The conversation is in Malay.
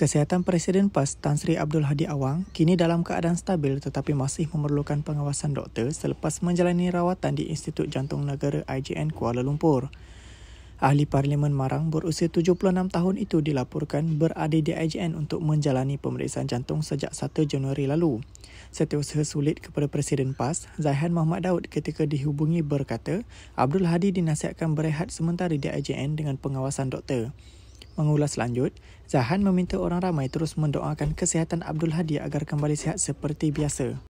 Kesehatan Presiden PAS Tan Sri Abdul Hadi Awang kini dalam keadaan stabil tetapi masih memerlukan pengawasan doktor selepas menjalani rawatan di Institut Jantung Negara IJN Kuala Lumpur. Ahli Parlimen Marang berusia 76 tahun itu dilaporkan berada di IJN untuk menjalani pemeriksaan jantung sejak 1 Januari lalu. Setiausaha sulit kepada Presiden PAS, Zaihan Muhammad Daud ketika dihubungi berkata, Abdul Hadi dinasihatkan berehat sementara di IJN dengan pengawasan doktor. Mengulas lanjut, Zahan meminta orang ramai terus mendoakan kesihatan Abdul Hadi agar kembali sihat seperti biasa.